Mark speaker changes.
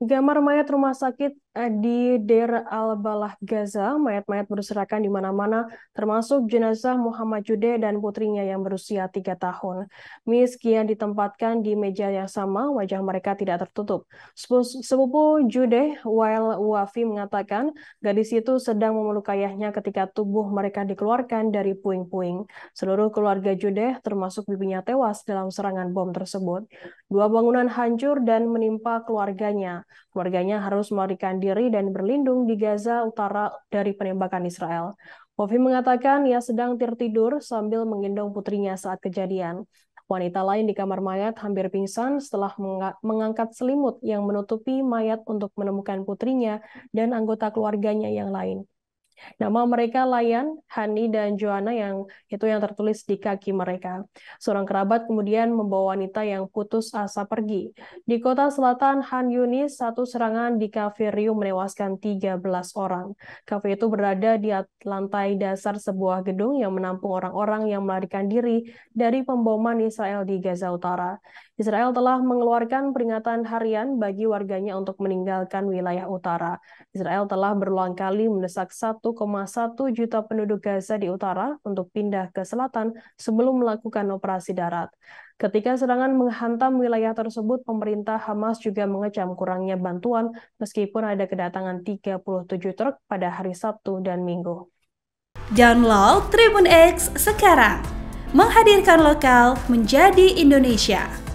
Speaker 1: gambar mayat rumah sakit Eh, di Deir al-Balah Gaza, mayat-mayat berserakan di mana-mana, termasuk jenazah Muhammad Jude dan putrinya yang berusia tiga tahun. yang ditempatkan di meja yang sama, wajah mereka tidak tertutup. Sepupu Jude, Wael Wafi mengatakan, gadis itu sedang memeluk ayahnya ketika tubuh mereka dikeluarkan dari puing-puing. Seluruh keluarga Jude, termasuk bibinya tewas dalam serangan bom tersebut. Dua bangunan hancur dan menimpa keluarganya. Warganya harus melarikan diri dan berlindung di Gaza Utara dari penembakan Israel. Wafi mengatakan ia sedang tertidur sambil menggendong putrinya saat kejadian. Wanita lain di kamar mayat hampir pingsan setelah mengangkat selimut yang menutupi mayat untuk menemukan putrinya dan anggota keluarganya yang lain. Nama mereka Layan, Hani, dan Joanna yang itu yang tertulis di kaki mereka. Seorang kerabat kemudian membawa wanita yang putus asa pergi. Di kota selatan Han Yunis, satu serangan di kafe Rio menewaskan 13 orang. Kafe itu berada di lantai dasar sebuah gedung yang menampung orang-orang yang melarikan diri dari pemboman Israel di Gaza Utara. Israel telah mengeluarkan peringatan harian bagi warganya untuk meninggalkan wilayah utara. Israel telah berulang kali mendesak satu 1,1 juta penduduk Gaza di utara untuk pindah ke selatan sebelum melakukan operasi darat. Ketika serangan menghantam wilayah tersebut, pemerintah Hamas juga mengecam kurangnya bantuan meskipun ada kedatangan 37 truk pada hari Sabtu dan Minggu.
Speaker 2: Download Tribun X sekarang.
Speaker 1: Menghadirkan lokal
Speaker 2: menjadi Indonesia.